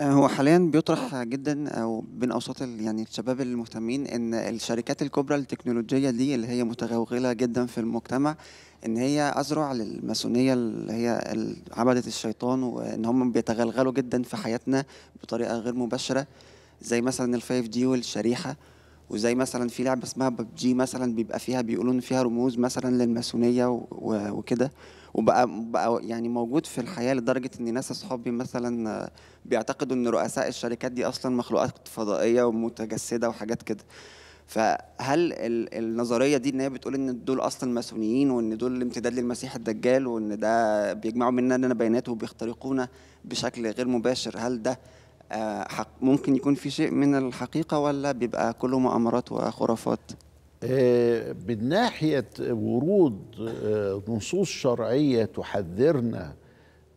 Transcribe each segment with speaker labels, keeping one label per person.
Speaker 1: آه، هو حاليا بيطرح جدا او بين اوساط يعني الشباب المهتمين ان الشركات الكبرى التكنولوجيه دي اللي هي متغلغله جدا في المجتمع ان هي اذرع للماسونيه اللي هي عبده الشيطان وان هم بيتغلغلوا جدا في حياتنا بطريقه غير مباشره زي مثلا الفايف دي والشريحه وزي مثلا في لعبه اسمها ببجي مثلا بيبقى فيها بيقولون فيها رموز مثلا للماسونيه وكده وبقى بقى يعني موجود في الحياه لدرجه ان ناس اصحابي مثلا بيعتقدوا ان رؤساء الشركات دي اصلا مخلوقات فضائيه ومتجسده وحاجات كده فهل النظريه دي ان هي بتقول ان دول اصلا ماسونيين وان دول امتداد للمسيح الدجال وان ده بيجمعوا مننا بيانات وبيخترقونا بشكل غير مباشر هل ده آه، ممكن يكون في شيء من الحقيقة ولا بيبقى كله مؤامرات وخرافات
Speaker 2: آه، من ناحية ورود آه، نصوص شرعية تحذرنا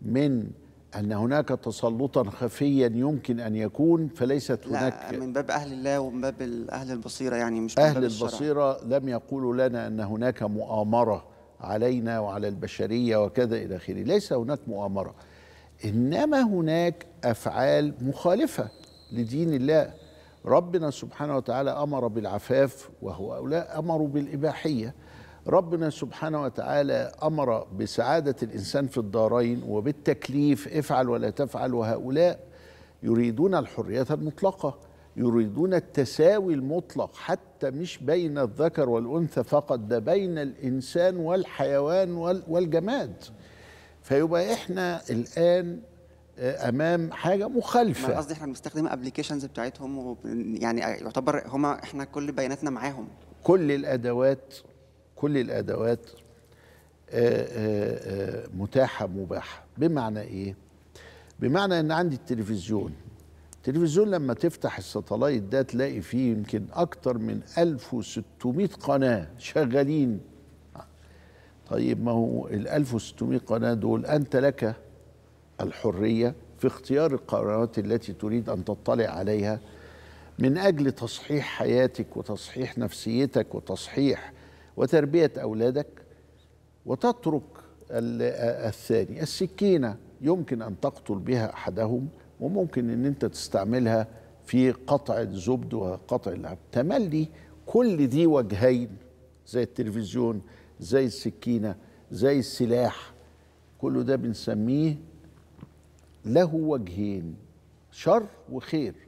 Speaker 2: من أن هناك تسلطا خفيا يمكن أن يكون فليست لا هناك من باب أهل الله ومن باب
Speaker 1: أهل البصيرة يعني
Speaker 2: مش أهل البصيرة لم يقولوا لنا أن هناك مؤامرة علينا وعلى البشرية وكذا إلى آخره ليس هناك مؤامرة انما هناك افعال مخالفه لدين الله ربنا سبحانه وتعالى امر بالعفاف وهو هؤلاء امروا بالاباحيه ربنا سبحانه وتعالى امر بسعاده الانسان في الدارين وبالتكليف افعل ولا تفعل وهؤلاء يريدون الحريه المطلقه يريدون التساوي المطلق حتى مش بين الذكر والانثى فقط ده بين الانسان والحيوان والجماد فيبقى احنا الان آه، امام حاجه مخالفه ما قصدي
Speaker 1: احنا بنستخدم ابلكيشنز بتاعتهم يعني آه، يعتبر هما احنا كل بياناتنا
Speaker 2: معاهم كل الادوات كل الادوات آه، متاحه مباحه بمعنى ايه بمعنى ان عندي التلفزيون التلفزيون لما تفتح الستلايت ده تلاقي فيه يمكن اكتر من 1600 قناه شغالين طيب ما هو ال 1600 قناه دول انت لك الحريه في اختيار القنوات التي تريد ان تطلع عليها من اجل تصحيح حياتك وتصحيح نفسيتك وتصحيح وتربيه اولادك وتترك الثاني السكينه يمكن ان تقتل بها احدهم وممكن ان انت تستعملها في قطع الزبد وقطع اللعب تملي كل دي وجهين زي التلفزيون زي السكينه زي السلاح كل ده بنسميه له وجهين شر وخير